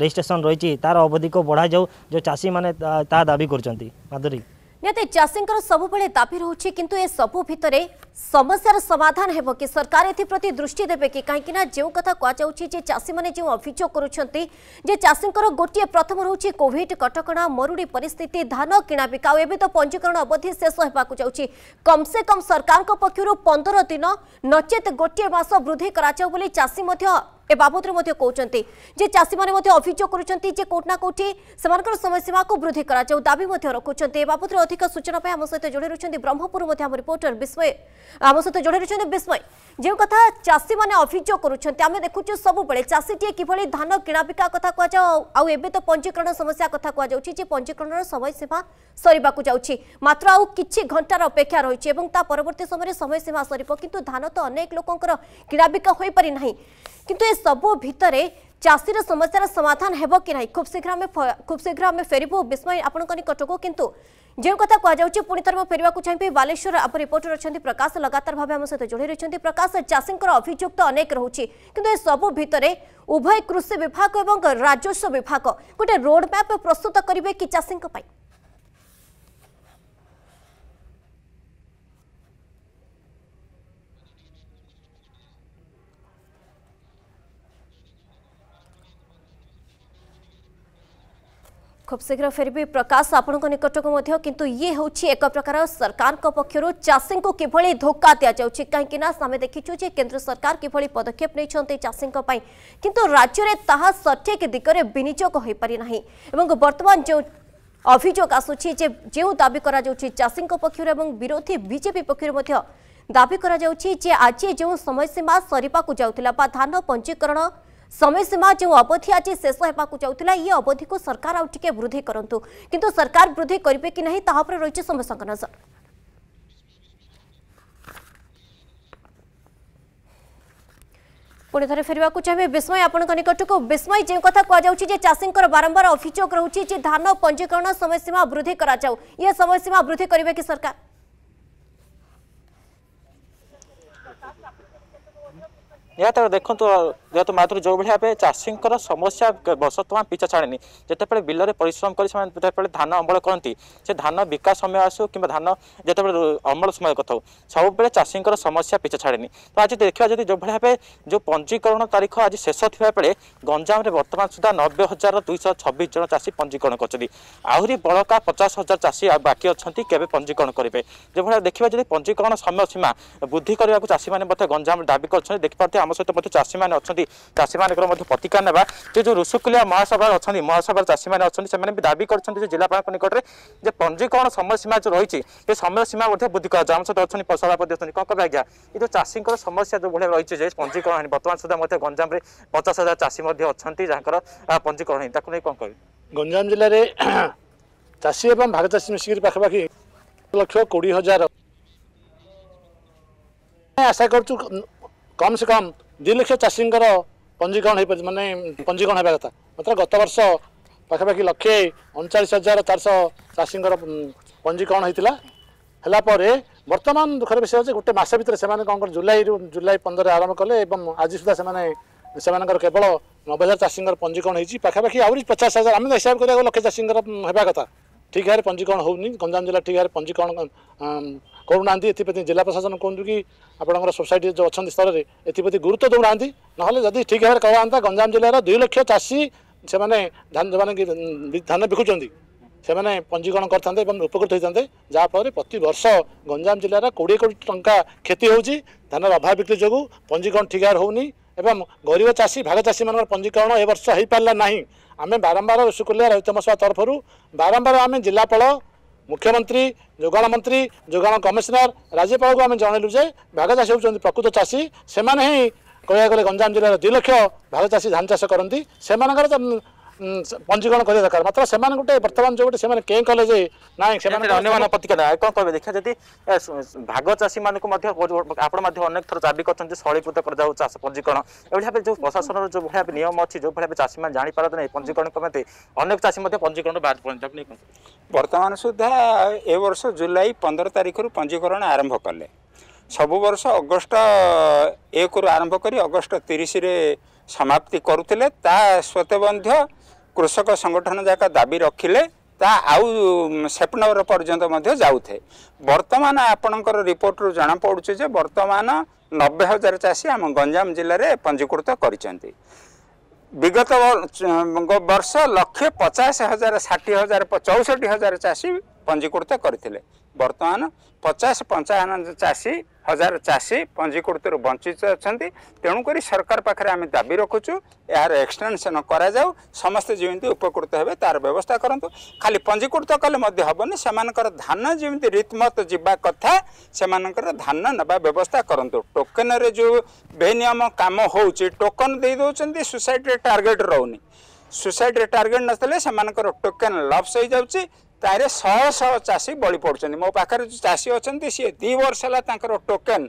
ରେଜିଷ୍ଟ୍ରେସନ ରହିଛି ତାର ଅବଧିକୁ ବଢ଼ାଯାଉ ଯେଉଁ ଚାଷୀମାନେ ତାହା ଦାବି କରୁଛନ୍ତି ମାଧୁରୀ ନିହାତି ଚାଷୀଙ୍କର ସବୁବେଳେ ଦାବି ରହୁଛି କିନ୍ତୁ ଏସବୁ ଭିତରେ ସମସ୍ୟାର ସମାଧାନ ହେବ କି ସରକାର ଏଥିପ୍ରତି ଦୃଷ୍ଟି ଦେବେ କି କାହିଁକି ନା ଯେଉଁ କଥା କୁହାଯାଉଛି ଯେ ଚାଷୀମାନେ ଯେଉଁ ଅଭିଯୋଗ କରୁଛନ୍ତି ଯେ ଚାଷୀଙ୍କର ଗୋଟିଏ ପ୍ରଥମ ରହୁଛି କୋଭିଡ୍ କଟକଣା ମରୁଡ଼ି ପରିସ୍ଥିତି ଧାନ କିଣାବିକା ଆଉ ଏବେ ତ ପଞ୍ଜୀକରଣ ଅବଧି ଶେଷ ହେବାକୁ ଯାଉଛି କମ୍ସେ କମ୍ ସରକାରଙ୍କ ପକ୍ଷରୁ ପନ୍ଦର ଦିନ ନଚେତ୍ ଗୋଟିଏ ମାସ ବୃଦ୍ଧି କରାଯାଉ ବୋଲି ଚାଷୀ ମଧ୍ୟ এ বাবদরে মধ্যে কৌঁচন্তি যে চাষীমানে মধ্যে অভিযোগ করুচন্তি যে কোটি না কোটি সেমানকর সময়সীমাকু বৃদ্ধি করা যাও দাবি মধ্যে রাখুচন্তি এ বাবদরে অধিক সূচনা পাই আম সহিত জড়ে রয়েছেন ব্রহ্মপুর মধ্যে আমার রিপোর্টর বিস্ময় আম সহিত জড়ে রয়েছেন বিস্ময় যে কথা চাষীমানে অভিযোগ করুচন্তি আমি দেখুছু সবুবেলে চাষীটিয়ে কিভাবে ধান কিণাবিকা কথা কুযাও আউ এবে তো পঞ্জীকরণ সমস্যা কথা কুযাচ্ছে যে পঞ্জীকরণের সময়সীমা সরিবাকু যাচ্ছে মাত্র আউ কিছু ঘণ্টার অপেক্ষা রয়েছে এবং তা পরবর্তী সময়ে সময়সীমা সরিব কিন্তু ধান তো অনেক লোকঙ্কর কিণাবিকা হয়ে পারি না କିନ୍ତୁ ଏସବୁ ଭିତରେ ଚାଷୀର ସମସ୍ୟାର ସମାଧାନ ହେବ କି ନାହିଁ ଖୁବ୍ ଶୀଘ୍ର ଆମେ ଖୁବ୍ ଶୀଘ୍ର ଆମେ ଫେରିବୁ ବିସ୍ମୟ ଆପଣଙ୍କ ନିକଟକୁ କିନ୍ତୁ ଯେଉଁ କଥା କୁହାଯାଉଛି ପୁଣି ଥରେ ମୁଁ ଫେରିବାକୁ ଚାହିଁବି ବାଲେଶ୍ୱର ଆମ ରିପୋର୍ଟର ଅଛନ୍ତି ପ୍ରକାଶ ଲଗାତାର ଭାବେ ଆମ ସହିତ ଯୋଡ଼ି ରହିଛନ୍ତି ପ୍ରକାଶ ଚାଷୀଙ୍କର ଅଭିଯୋଗ ତ ଅନେକ ରହୁଛି କିନ୍ତୁ ଏସବୁ ଭିତରେ ଉଭୟ କୃଷି ବିଭାଗ ଏବଂ ରାଜସ୍ୱ ବିଭାଗ ଗୋଟେ ରୋଡ୍ ମ୍ୟାପ୍ ପ୍ରସ୍ତୁତ କରିବେ କି ଚାଷୀଙ୍କ ପାଇଁ खूब शीघ्र फिर भी प्रकाश आप निकट को किंतु ये हूँ एक प्रकार सरकार पक्षर चाषी को किभली धोखा दि जाऊँच कहीं आम देखीचे केन्द्र सरकार किभली पदक्षेप नहीं चाषी कि राज्य में ता सठिक दिग्वे विनियोग बर्तमान जो अभोग आसुच्चे दावी चाषी पक्ष विरोधी बीजेपी पक्ष दावी आज जो समय सीमा सरवाक जाऊला धान पंजीकरण समय सीमा जो अवधि आज शेष होगा जाऊला ये अवधि को सरकार आगे वृद्धि करूँ कि सरकार वृद्धि करेंगे कि रही समस्त नजर पुणि थे फेर चाहिए विस्मय आपंक निकट को विस्मय जो कथ चाषी बारंबार अभियोग रही धान पंजीकरण समय सीमा वृद्धि कराऊ ये समय सीमा वृद्धि करेंगे कि सरकार ନିହାତି ଦେଖନ୍ତୁ ଯେହେତୁ ମାଧୁରୀ ଯେଉଁଭଳି ଭାବେ ଚାଷୀଙ୍କର ସମସ୍ୟା ବର୍ଷ ତମାମ ପିଛା ଛାଡ଼େନି ଯେତେବେଳେ ବିଲରେ ପରିଶ୍ରମ କରି ସେମାନେ ଯେତେବେଳେ ଧାନ ଅମଳ କରନ୍ତି ସେ ଧାନ ବିକା ସମୟ ଆସୁ କିମ୍ବା ଧାନ ଯେତେବେଳେ ଅମଳ ସମୟ କଥା ସବୁବେଳେ ଚାଷୀଙ୍କର ସମସ୍ୟା ପିଛା ଛାଡ଼େନି ତ ଆଜି ଦେଖିବା ଯଦି ଯେଉଁଭଳି ଭାବେ ଯେଉଁ ପଞ୍ଜୀକରଣ ତାରିଖ ଆଜି ଶେଷ ଥିବାବେଳେ ଗଞ୍ଜାମରେ ବର୍ତ୍ତମାନ ସୁଦ୍ଧା ନବେ ହଜାର ଦୁଇଶହ ଛବିଶ ଜଣ ଚାଷୀ ପଞ୍ଜୀକରଣ କରିଛନ୍ତି ଆହୁରି ବଳକା ପଚାଶ ହଜାର ଚାଷୀ ବାକି ଅଛନ୍ତି କେବେ ପଞ୍ଜୀକରଣ କରିବେ ଯେଉଁଭଳି ଦେଖିବା ଯଦି ପଞ୍ଜୀକରଣ ସମୟ ସୀମା ବୃଦ୍ଧି କରିବାକୁ ଚାଷୀମାନେ ମଧ୍ୟ ଗଞ୍ଜାମରେ ଦାବି କରିଛନ୍ତି ଦେଖିପାରୁଥିବା ଆମ ସହିତ ମଧ୍ୟ ଚାଷୀମାନେ ଅଛନ୍ତି ଚାଷୀମାନଙ୍କର ମଧ୍ୟ ପ୍ରତିକାର ନେବା ଯେ ଯେଉଁ ଋଷିକୁଲିଆ ମହାସଭାରେ ଅଛନ୍ତି ମହାସଭାରେ ଚାଷୀମାନେ ଅଛନ୍ତି ସେମାନେ ବି ଦାବି କରିଛନ୍ତି ଯେ ଜିଲ୍ଲାପାଳଙ୍କ ନିକଟରେ ଯେ ପଞ୍ଜୀକରଣ ସମୟ ସୀମା ଯେଉଁ ରହିଛି ସେ ସମୟ ସୀମା ମଧ୍ୟ ବୃଦ୍ଧି କରାଯାଉ ଆମ ସହିତ ଅଛନ୍ତି ସଭାପତି ଅଛନ୍ତି କଣ କହିବେ ଆଜ୍ଞା ଏ ଯେଉଁ ଚାଷୀଙ୍କର ସମସ୍ୟା ଯେଉଁଭଳିଆ ରହିଛି ଯେ ପଞ୍ଜୀକରଣ ହେଇନି ବର୍ତ୍ତମାନ ସୁଦ୍ଧା ମଧ୍ୟ ଗଞ୍ଜାମରେ ପଚାଶ ହଜାର ଚାଷୀ ମଧ୍ୟ ଅଛନ୍ତି ଯାହାଙ୍କର ପଞ୍ଜୀକରଣ ହେଇନି ତାକୁ ନେଇ କ'ଣ କହିବେ ଗଞ୍ଜାମ ଜିଲ୍ଲାରେ ଚାଷୀ ଏବଂ ଭାଗ ଚାଷୀ ମିଶିକିରି ପାଖାପାଖି ଲକ୍ଷ କୋଡ଼ିଏ ହଜାର ଆଶା କରୁଛୁ କମ୍ ସେ କମ୍ ଦୁଇ ଲକ୍ଷ ଚାଷୀଙ୍କର ପଞ୍ଜୀକରଣ ହେଇପାରୁଛି ମାନେ ପଞ୍ଜୀକରଣ ହେବା କଥା ମାତ୍ର ଗତ ବର୍ଷ ପାଖାପାଖି ଲକ୍ଷେ ଅଣଚାଳିଶ ହଜାର ଚାରିଶହ ଚାଷୀଙ୍କର ପଞ୍ଜୀକରଣ ହେଇଥିଲା ହେଲା ପରେ ବର୍ତ୍ତମାନ ଦୁଃଖର ବିଷୟ ହେଉଛି ଗୋଟେ ମାସ ଭିତରେ ସେମାନେ କ'ଣ କରି ଜୁଲାଇରୁ ଜୁଲାଇ ପନ୍ଦରରେ ଆରମ୍ଭ କଲେ ଏବଂ ଆଜି ସୁଦ୍ଧା ସେମାନେ ସେମାନଙ୍କର କେବଳ ନବେ ହଜାର ଚାଷୀଙ୍କର ପଞ୍ଜୀକରଣ ହେଇଛି ପାଖାପାଖି ଆହୁରି ପଚାଶ ହଜାର ଆମେ ହିସାବ କରିବାକୁ ଲକ୍ଷେ ଚାଷୀଙ୍କର ହେବା କଥା ଠିକ୍ ଭାବରେ ପଞ୍ଜୀକରଣ ହେଉନି ଗଞ୍ଜାମ ଜିଲ୍ଲା ଠିକ୍ ଭାବରେ ପଞ୍ଜୀକରଣ କରୁନାହାନ୍ତି ଏଥିପ୍ରତି ଜିଲ୍ଲା ପ୍ରଶାସନ କୁହନ୍ତୁ କି ଆପଣଙ୍କର ସୋସାଇଟି ଯେଉଁ ଅଛନ୍ତି ସ୍ତରରେ ଏଥିପ୍ରତି ଗୁରୁତ୍ୱ ଦେଉନାହାନ୍ତି ନହେଲେ ଯଦି ଠିକ୍ ଭାବରେ କୁହାଯାଆନ୍ତା ଗଞ୍ଜାମ ଜିଲ୍ଲାର ଦୁଇ ଲକ୍ଷ ଚାଷୀ ସେମାନେ ଧାନ ଯେଉଁମାନେ ଧାନ ବିକୁଛନ୍ତି ସେମାନେ ପଞ୍ଜୀକରଣ କରିଥାନ୍ତେ ଏବଂ ଉପକୃତ ହୋଇଥାନ୍ତେ ଯାହାଫଳରେ ପ୍ରତିବର୍ଷ ଗଞ୍ଜାମ ଜିଲ୍ଲାର କୋଡ଼ିଏ କୋଟି ଟଙ୍କା କ୍ଷତି ହେଉଛି ଧାନର ଅଭାବ ବିକ୍ରି ଯୋଗୁଁ ପଞ୍ଜୀକରଣ ଠିକ୍ ଭାବରେ ହେଉନି ଏବଂ ଗରିବ ଚାଷୀ ଭାଗ ଚାଷୀମାନଙ୍କର ପଞ୍ଜୀକରଣ ଏ ବର୍ଷ ହୋଇପାରିଲା ନାହିଁ ଆମେ ବାରମ୍ବାର ସୁକୁଲିଆ ରୋହିତ ମଶୁଆ ତରଫରୁ ବାରମ୍ବାର ଆମେ ଜିଲ୍ଲାପାଳ ମୁଖ୍ୟମନ୍ତ୍ରୀ ଯୋଗାଣ ମନ୍ତ୍ରୀ ଯୋଗାଣ କମିଶନର ରାଜ୍ୟପାଳକୁ ଆମେ ଜଣେଇଲୁ ଯେ ଭାଗ ଚାଷୀ ହେଉଛନ୍ତି ପ୍ରକୃତ ଚାଷୀ ସେମାନେ ହିଁ କହିବାକୁ ଗଲେ ଗଞ୍ଜାମ ଜିଲ୍ଲାର ଦୁଇ ଲକ୍ଷ ଭାଗ ଚାଷୀ ଧାନ ଚାଷ କରନ୍ତି ସେମାନଙ୍କର ପଞ୍ଜୀକରଣ କରିବା ଦରକାର ମାତ୍ର ସେମାନେ ଗୋଟେ ବର୍ତ୍ତମାନ ଯେଉଁ ଗୋଟେ ସେମାନେ କେଁ କଲେ ଯେ ନାଇଁ ସେମାନେ ଅନ୍ୟମାନ ପ୍ରତିକ୍ରିୟା କ'ଣ କହିବେ ଦେଖିବା ଯଦି ଭାଗ ଚାଷୀମାନଙ୍କୁ ମଧ୍ୟ ଆପଣ ମଧ୍ୟ ଅନେକ ଥର ଦାବି କରିଛନ୍ତି ସରଳୀକୃତ କରାଯାଉ ଚାଷ ପଞ୍ଜୀକରଣ ଏଭଳି ଭାବେ ଯେଉଁ ପ୍ରଶାସନର ଯେଉଁ ଭଳି ନିୟମ ଅଛି ଯେଉଁ ଭଳି ଭାବେ ଚାଷୀମାନେ ଜାଣିପାରନ୍ତି ନାହିଁ ପଞ୍ଜୀକରଣ କମେନ୍ତି ଅନେକ ଚାଷୀ ମଧ୍ୟ ପଞ୍ଜୀକରଣ ବାହାରି ପଡ଼ନ୍ତି ବର୍ତ୍ତମାନ ସୁଦ୍ଧା ଏ ବର୍ଷ ଜୁଲାଇ ପନ୍ଦର ତାରିଖରୁ ପଞ୍ଜୀକରଣ ଆରମ୍ଭ କଲେ ସବୁ ବର୍ଷ ଅଗଷ୍ଟ ଏକରୁ ଆରମ୍ଭ କରି ଅଗଷ୍ଟ ତିରିଶରେ ସମାପ୍ତି କରୁଥିଲେ ତା ସତ୍ତ୍ୱେ ମଧ୍ୟ କୃଷକ ସଂଗଠନ ଯାକ ଦାବି ରଖିଲେ ତା ଆଉ ସେପ୍ଟେମ୍ବର ପର୍ଯ୍ୟନ୍ତ ମଧ୍ୟ ଯାଉଥାଏ ବର୍ତ୍ତମାନ ଆପଣଙ୍କର ରିପୋର୍ଟରୁ ଜଣାପଡ଼ୁଛି ଯେ ବର୍ତ୍ତମାନ ନବେ ହଜାର ଚାଷୀ ଆମ ଗଞ୍ଜାମ ଜିଲ୍ଲାରେ ପଞ୍ଜୀକୃତ କରିଛନ୍ତି ବିଗତ ବର୍ଷ ଲକ୍ଷେ ପଚାଶ ହଜାର ଷାଠିଏ ହଜାର ଚଉଷଠି ହଜାର ଚାଷୀ ପଞ୍ଜୀକୃତ କରିଥିଲେ ବର୍ତ୍ତମାନ ପଚାଶ ପଞ୍ଚାବନ ଚାଷୀ ହଜାର ଚାଷୀ ପଞ୍ଜୀକୃତରୁ ବଞ୍ଚିତ ଅଛନ୍ତି ତେଣୁକରି ସରକାର ପାଖରେ ଆମେ ଦାବି ରଖୁଛୁ ଏହାର ଏକ୍ସଟେନ୍ସନ୍ କରାଯାଉ ସମସ୍ତେ ଯେମିତି ଉପକୃତ ହେବେ ତା'ର ବ୍ୟବସ୍ଥା କରନ୍ତୁ ଖାଲି ପଞ୍ଜୀକୃତ କଲେ ମଧ୍ୟ ହେବନି ସେମାନଙ୍କର ଧାନ ଯେମିତି ରୀତିମତ ଯିବା କଥା ସେମାନଙ୍କର ଧାନ ନେବା ବ୍ୟବସ୍ଥା କରନ୍ତୁ ଟୋକନରେ ଯେଉଁ ବେନିୟମ କାମ ହେଉଛି ଟୋକନ ଦେଇଦେଉଛନ୍ତି ସୋସାଇଟିରେ ଟାର୍ଗେଟ୍ ରହୁନି ସୋସାଇଟିରେ ଟାର୍ଗେଟ୍ ନଥିଲେ ସେମାନଙ୍କର ଟୋକେନ୍ ଲପ୍ସ ହୋଇଯାଉଛି ତାରେ ଶହ ଶହ ଚାଷୀ ବଳି ପଡ଼ୁଛନ୍ତି ମୋ ପାଖରେ ଯେଉଁ ଚାଷୀ ଅଛନ୍ତି ସିଏ ଦୁଇ ବର୍ଷ ହେଲା ତାଙ୍କର ଟୋକେନ୍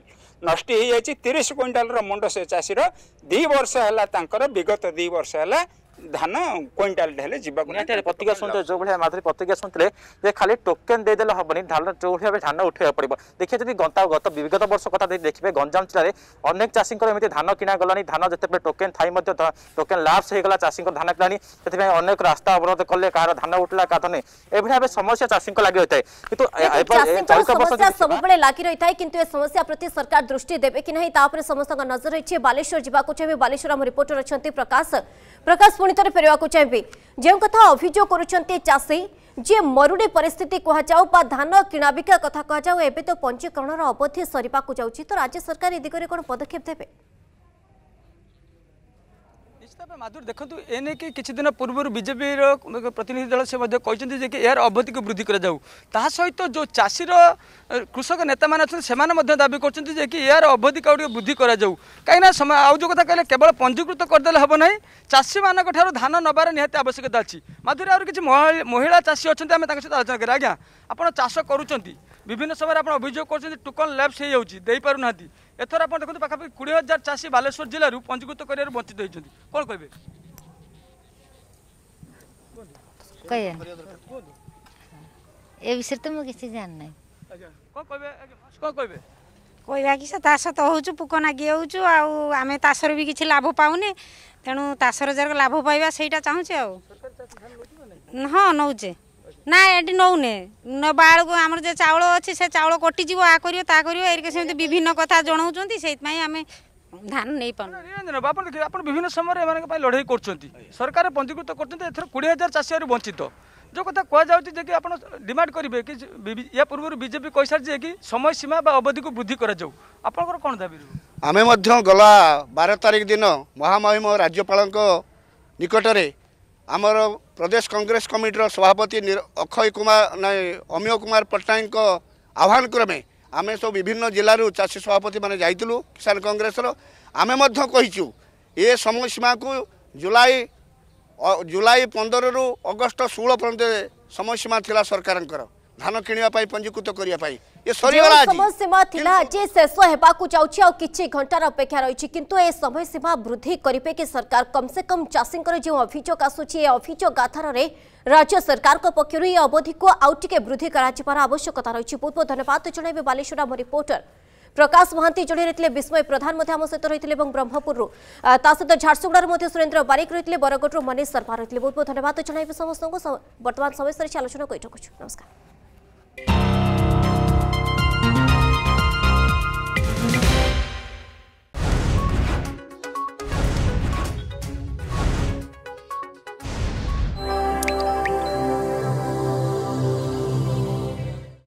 ନଷ୍ଟ ହେଇଯାଇଛି ତିରିଶ କୁଇଣ୍ଟାଲର ମୁଣ୍ଡ ସେ ଚାଷୀର ଦୁଇ ବର୍ଷ ହେଲା ତାଙ୍କର ବିଗତ ଦୁଇ ବର୍ଷ ହେଲା ଧାନ କୁଇଣ୍ଟାଲଟେ ହେଲେ ଯିବାକୁ ପ୍ରତିଜ୍ଞା ଶୁଣୁଥିଲେ ଯେଉଁ ଭଳିଆ ମାଧୁରୀ ପ୍ରତିଜ୍ଞା ଶୁଣୁଥିଲେ ଯେ ଖାଲି ଟୋକେନ୍ ଦେଇଦେଲେ ହେବନି ଧାନ ଯେଉଁ ଭଳିଆ ଧାନ ଉଠାଇବାକୁ ପଡ଼ିବ ଦେଖିବେ ଯଦି ଗତ ବିଗତ ବର୍ଷ କଥା ଯଦି ଦେଖିବେ ଗଞ୍ଜାମ ଜିଲ୍ଲାରେ ଅନେକ ଚାଷୀଙ୍କର ଏମିତି ଧାନ କିଣା ଗଲାଣି ଧାନ ଯେତେବେଳେ ଟୋକେନ୍ ଥାଇ ମଧ୍ୟ ଟୋକେନ୍ ଲାଭ୍ସ ହୋଇଗଲା ଚାଷୀଙ୍କର ଧାନ କିଣାଣି ସେଥିପାଇଁ ଅନେକ ରାସ୍ତା ଅବରୋଧ କଲେ କାହାର ଧାନ ଉଠିଲା କାହାର ନାହିଁ ଏଭଳି ଭାବେ ସମସ୍ୟା ଚାଷୀଙ୍କ ଲାଗି ରହିଥାଏ କିନ୍ତୁ ସବୁବେଳେ ଲାଗି ରହିଥାଏ କିନ୍ତୁ ଏ ସମସ୍ୟା ପ୍ରତି ସରକାର ଦୃଷ୍ଟି ଦେବେ କି ନାହିଁ ତା ଉପରେ ସମସ୍ତଙ୍କ ନଜର ରହିଛି ବାଲେଶ୍ୱର ଯିବାକୁ ଚାହିଁବେ ବାଲେଶ୍ୱର ଆମ ରିପୋର୍ଟର ଅଛନ୍ତି ପ୍ରକାଶ ପ୍ରକାଶ ପୁଣି ଥରେ ଫେରିବାକୁ ଚାହିଁବି ଯେଉଁ କଥା ଅଭିଯୋଗ କରୁଛନ୍ତି ଚାଷୀ ଯିଏ ମରୁଡ଼ି ପରିସ୍ଥିତି କୁହାଯାଉ ବା ଧାନ କିଣାବିକା କଥା କୁହାଯାଉ ଏବେ ତ ପଞ୍ଜୀକରଣର ଅବଧି ସରିବାକୁ ଯାଉଛି ତ ରାଜ୍ୟ ସରକାର ଏ ଦିଗରେ କ'ଣ ପଦକ୍ଷେପ ଦେବେ তবে মাଧୁର ଦେଖନ୍ତୁ ଏ ନେଇକି କିଛି ଦିନ ପୂର୍ବରୁ ବିଜେପିର ପ୍ରତିନିଧି ଦଳ ସେ ମଧ୍ୟ କହିଛନ୍ତି ଯେ କି ଏହାର ଅବଧିକୁ ବୃଦ୍ଧି କରାଯାଉ ତାହା ସହିତ ଯେଉଁ ଚାଷୀର କୃଷକ ନେତାମାନେ ଅଛନ୍ତି ସେମାନେ ମଧ୍ୟ ଦାବି କରୁଛନ୍ତି ଯେ କି ଏହାର ଅବଧିକୁ ଆଉ ଟିକେ ବୃଦ୍ଧି କରାଯାଉ କାହିଁକିନା ଆଉ ଯେଉଁ କଥା କହିଲେ କେବଳ ପଞ୍ଜୀକୃତ କରିଦେଲେ ହେବ ନାହିଁ ଚାଷୀମାନଙ୍କ ଠାରୁ ଧାନ ନେବାର ନିହାତି ଆବଶ୍ୟକତା ଅଛି ମାଧୁରୀ ଆହୁରି କିଛି ମହିଳା ଚାଷୀ ଅଛନ୍ତି ଆମେ ତାଙ୍କ ସହିତ ଆଲୋଚନା କରିବା ଆଜ୍ଞା ଆପଣ ଚାଷ କରୁଛନ୍ତି ବିଭିନ୍ନ ସମୟରେ ଆପଣ ଅଭିଯୋଗ କରୁଛନ୍ତି ଟୋକନ୍ ଲ୍ୟାବ୍ସ ହୋଇଯାଉଛି ଦେଇପାରୁନାହାନ୍ତି এথর আপনার দেখুন পাখাপাখি কুড়ি হাজার চাষী বালেশ্বর জেলার পঞ্জীকৃত করার বঞ্চিত হয়েছেন কোণ কে এ বিষয়ে তো কিছু জানি আচ্ছা, না কোণ কে କହିବା କି ସେ ତାଷ ତ ହେଉଛୁ ପୋକ ନାଗି ହେଉଛୁ ଆଉ ଆମେ পাওনি ବି କିଛି ଲାଭ ପାଉନି ତେଣୁ সেইটা ଯାକ ଲାଭ ପାଇବା ସେଇଟା ଚାହୁଁଛେ ଆଉ ହଁ ନେଉଛେ ନା ଏଠି ନଉନେ ନେବା ବେଳକୁ ଆମର ଯେ ଚାଉଳ ଅଛି ସେ ଚାଉଳ କଟିଯିବ ଆ କରିବ ତା କରିବ ଏରିକି ସେମିତି ବିଭିନ୍ନ କଥା ଜଣାଉଛନ୍ତି ସେଇଥିପାଇଁ ଆମେ ଧାନ ନେଇପାରୁନୁ ଆପଣ ଦେଖିବେ ଆପଣ ବିଭିନ୍ନ ସମୟରେ ଏମାନଙ୍କ ପାଇଁ ଲଢ଼େଇ କରୁଛନ୍ତି ସରକାର ପଞ୍ଜୀକୃତ କରୁଛନ୍ତି ଏଥର କୋଡ଼ିଏ ହଜାର ଚାଷୀ ଆହୁରି ବଞ୍ଚିତ ଯେଉଁ କଥା କୁହାଯାଉଛି ଯେ କି ଆପଣ ଡିମାଣ୍ଡ କରିବେ କି ୟା ପୂର୍ବରୁ ବିଜେପି କହିସାରିଛି ଯେ କି ସମୟସୀମା ବା ଅବଧିକୁ ବୃଦ୍ଧି କରାଯାଉ ଆପଣଙ୍କର କ'ଣ ଦାବି ଆମେ ମଧ୍ୟ ଗଲା ବାର ତାରିଖ ଦିନ ମହାମହିମ ରାଜ୍ୟପାଳଙ୍କ ନିକଟରେ ଆମର ପ୍ରଦେଶ କଂଗ୍ରେସ କମିଟିର ସଭାପତି ଅକ୍ଷୟ କୁମାର ନାଇଁ ଅମିୟ କୁମାର ପଟ୍ଟନାୟକଙ୍କ ଆହ୍ୱାନ କ୍ରମେ ଆମେ ସବୁ ବିଭିନ୍ନ ଜିଲ୍ଲାରୁ ଚାଷୀ ସଭାପତିମାନେ ଯାଇଥିଲୁ କିଷାନ କଂଗ୍ରେସର ଆମେ ମଧ୍ୟ କହିଛୁ ଏ ସମୟସୀମାକୁ ଜୁଲାଇ ଜୁଲାଇ ପନ୍ଦରରୁ ଅଗଷ୍ଟ ଷୋହଳ ପର୍ଯ୍ୟନ୍ତ ସମୟସୀମା ଥିଲା ସରକାରଙ୍କର धान किणवाई पंजीकृत करने समय सीमा थी शेष होगाकूँ घंटार अपेक्षा रही कि समय सीमा वृद्धि करेंगे कि सरकार कम से कम चाषी जो अभोग आसूसी आधार में राज्य सरकार पक्ष अवधि को आउटे वृद्धि करार आवश्यकता रही बहुत बहुत धन्यवाद जन बालेश्वर आम रिपोर्टर प्रकाश महां जन रही विस्मय प्रधान आम सहित रही है ब्रह्मपुरु झारसुगुड़ सुरेन्द्र बारिक रही है बरगढ़ मनीष शर्मा रही बहुत बहुत धन्यवाद जन समस्त बर्तमान समय सर आलोचना नमस्कार Música